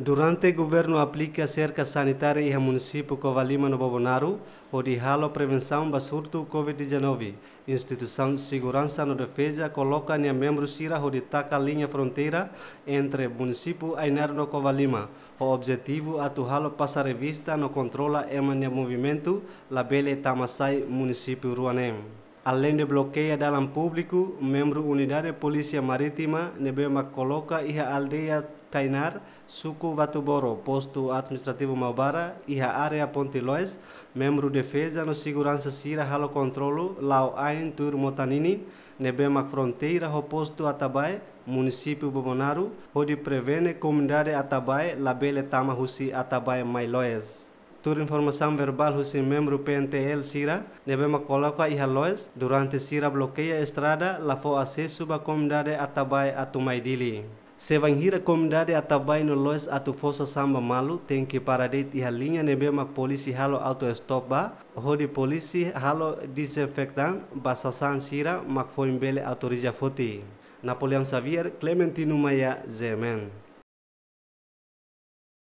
Durante o governo aplica cerca sanitária e município Covalima no Bobonaro, o de ralo prevenção do surto Covid-19. Instituição de Segurança no Defesa coloca em membros Sira a linha fronteira entre município e no Covalima. O objetivo é ralo passa revista no controla em movimento labele Tamasai município Ruanem. Além de bloqueia dalam público, membro unidade Polícia Marítima nebema coloca iha aldeia Kainar, suco Vatuboro, posto administrativo Maubara, iha área Ponte Lois, membro defesa no segurança Sira Halo Controlo, Lau Ain Tur Motanini, nebema fronteira ho posto Atabai, município Bobonaru, onde prevene comunidade Atabai, labele Tamahusi Atabai Mailoes. Tur informação verbal José membro PNTL Sira, nebe makoloka ihal lois durante Sira bloqueia estrada, lá for acesso à Atabai Atumaidili. Sevangira comunidade Atabai no lois atu fosa samba malu tem paradit parar linya a polisi halo auto stop ba, hodi polisi halo desinfectan, basasan Sira, mak foi bele autoriza foti. Napoleon Xavier, Clementino Maia, Zemen.